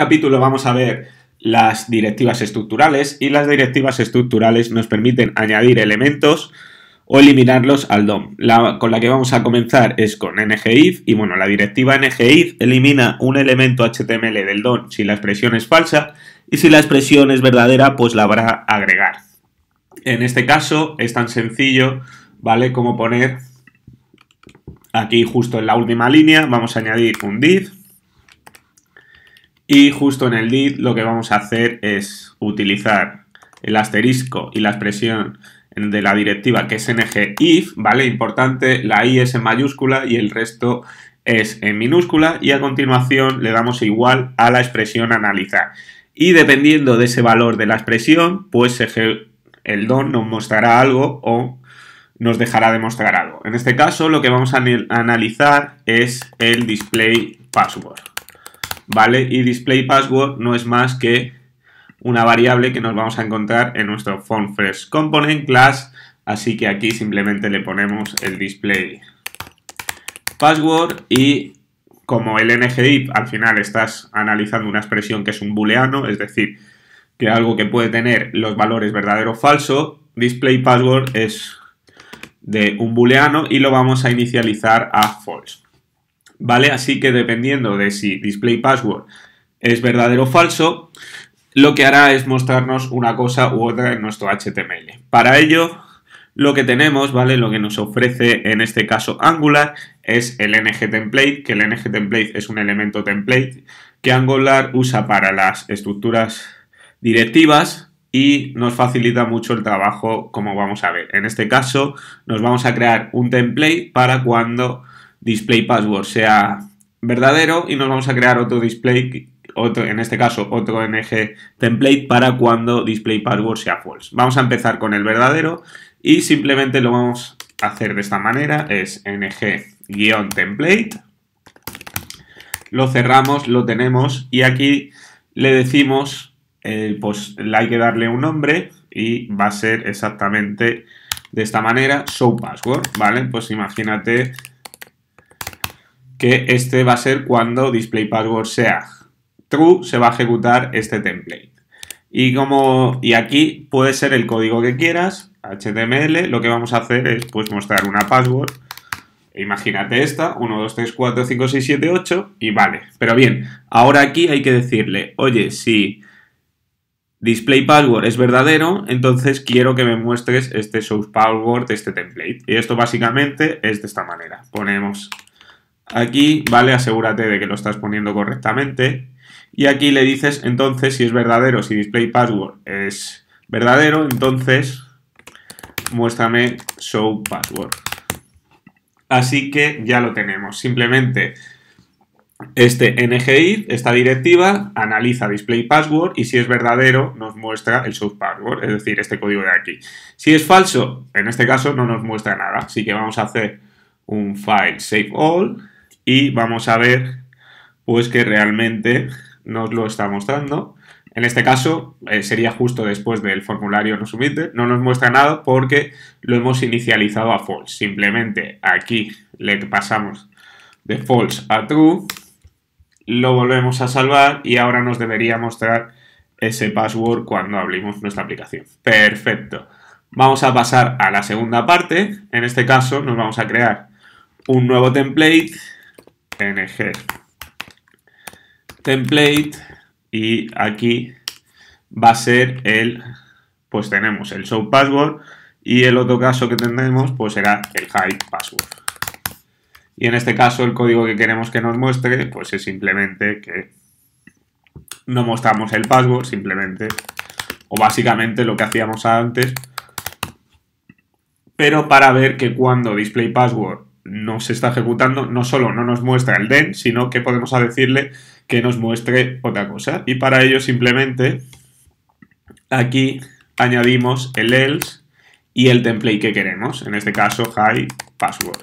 capítulo vamos a ver las directivas estructurales y las directivas estructurales nos permiten añadir elementos o eliminarlos al DOM. La, con la que vamos a comenzar es con ngIF y bueno, la directiva ngIF elimina un elemento HTML del DOM si la expresión es falsa y si la expresión es verdadera pues la habrá agregar. En este caso es tan sencillo, ¿vale? Como poner aquí justo en la última línea, vamos a añadir un div y justo en el did lo que vamos a hacer es utilizar el asterisco y la expresión de la directiva que es ng-if, ¿vale? Importante, la i es en mayúscula y el resto es en minúscula y a continuación le damos igual a la expresión analizar. Y dependiendo de ese valor de la expresión, pues el don nos mostrará algo o nos dejará de mostrar algo. En este caso lo que vamos a analizar es el display password. ¿vale? Y display password no es más que una variable que nos vamos a encontrar en nuestro fresh Component class, así que aquí simplemente le ponemos el display password y como el ngip al final estás analizando una expresión que es un booleano, es decir, que algo que puede tener los valores verdadero o falso, display password es de un booleano y lo vamos a inicializar a false. ¿vale? Así que dependiendo de si display password es verdadero o falso, lo que hará es mostrarnos una cosa u otra en nuestro HTML. Para ello, lo que tenemos, ¿vale? Lo que nos ofrece en este caso Angular es el ng template, que el ng template es un elemento template que Angular usa para las estructuras directivas y nos facilita mucho el trabajo, como vamos a ver. En este caso, nos vamos a crear un template para cuando display password sea verdadero y nos vamos a crear otro display, otro, en este caso otro ng template para cuando display password sea false. Vamos a empezar con el verdadero y simplemente lo vamos a hacer de esta manera, es ng-template, lo cerramos, lo tenemos y aquí le decimos, eh, pues hay que darle un nombre y va a ser exactamente de esta manera, show password, ¿vale? Pues imagínate que este va a ser cuando display password sea true, se va a ejecutar este template. Y, como, y aquí puede ser el código que quieras, HTML, lo que vamos a hacer es pues, mostrar una password. E imagínate esta, 1, 2, 3, 4, 5, 6, 7, 8 y vale. Pero bien, ahora aquí hay que decirle, oye, si display password es verdadero, entonces quiero que me muestres este source password, este template. Y esto básicamente es de esta manera. Ponemos Aquí, vale, asegúrate de que lo estás poniendo correctamente. Y aquí le dices entonces si es verdadero, si display password es verdadero, entonces muéstrame show password. Así que ya lo tenemos. Simplemente este ngID, esta directiva, analiza display password y si es verdadero nos muestra el show password, es decir, este código de aquí. Si es falso, en este caso no nos muestra nada, así que vamos a hacer un file save all y vamos a ver pues que realmente nos lo está mostrando. En este caso eh, sería justo después del formulario no no nos muestra nada porque lo hemos inicializado a false. Simplemente aquí le pasamos de false a true, lo volvemos a salvar y ahora nos debería mostrar ese password cuando abrimos nuestra aplicación. Perfecto. Vamos a pasar a la segunda parte. En este caso nos vamos a crear un nuevo template ng template y aquí va a ser el, pues tenemos el show password y el otro caso que tendremos pues será el hide password. Y en este caso el código que queremos que nos muestre pues es simplemente que no mostramos el password, simplemente o básicamente lo que hacíamos antes, pero para ver que cuando display password no se está ejecutando, no solo no nos muestra el den, sino que podemos decirle que nos muestre otra cosa. Y para ello simplemente aquí añadimos el else y el template que queremos, en este caso high password.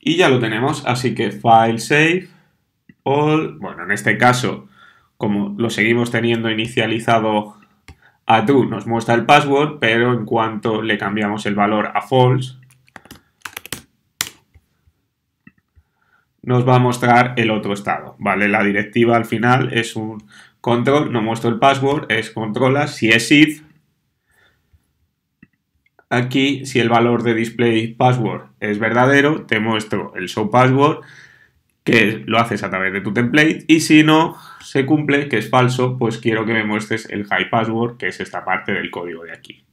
Y ya lo tenemos, así que file save, all, bueno, en este caso, como lo seguimos teniendo inicializado a true, nos muestra el password, pero en cuanto le cambiamos el valor a false, nos va a mostrar el otro estado, ¿vale? La directiva al final es un control, no muestro el password, es controla, si es if, aquí si el valor de display password es verdadero, te muestro el show password, que lo haces a través de tu template, y si no se cumple, que es falso, pues quiero que me muestres el high password, que es esta parte del código de aquí.